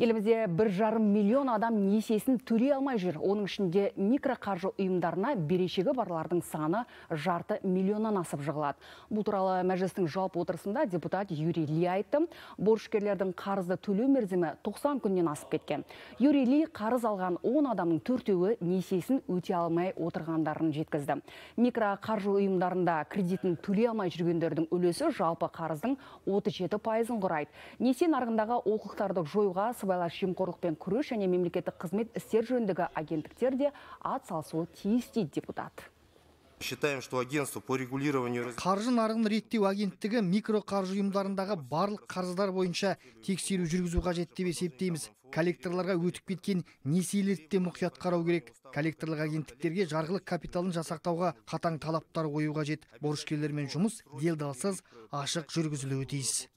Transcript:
елімізде бір жарым миллион адам несиесін төлей алмай жүр оның ішінде микроқаржы ұйымдарына берешегі барлардың саны жарты миллионнан асып жығылады бұл туралы мәжілістің жалпы отырысында депутат юрий ли айтты борышкерлердің қарызды төлеу мерзімі 90 күннен асып кеткен юрий ли қарыз алған 10 адамның төртеуі несиесін өте алмай отырғандарын жеткізді микроқаржы ұйымдарында кредитін төлей алмай жүргендердің үлесі жалпы қарыздың 37 пайызын құрайды несие нарығындағы олқылықтарды жоюға сыбайлас жемқорлықпен күрес және мемлекеттік қызмет істер жөніндегі агенттіктер де атсалысуы тиіс дейді депутат считаем что агентство по регулированию қаржы нарығын реттеу агенттігі микроқаржы ұйымдарындағы барлық қарыздар бойынша тексеру жүргізу қажет деп есептейміз коллекторларға өтіп кеткен несиелерді де мұқият қарау керек коллекторлық агенттіктерге жарғылық капиталын жасақтауға қатаң талаптар қою қажет борышкерлермен жұмыс делдалсыз ашық жүргізілуі тиіс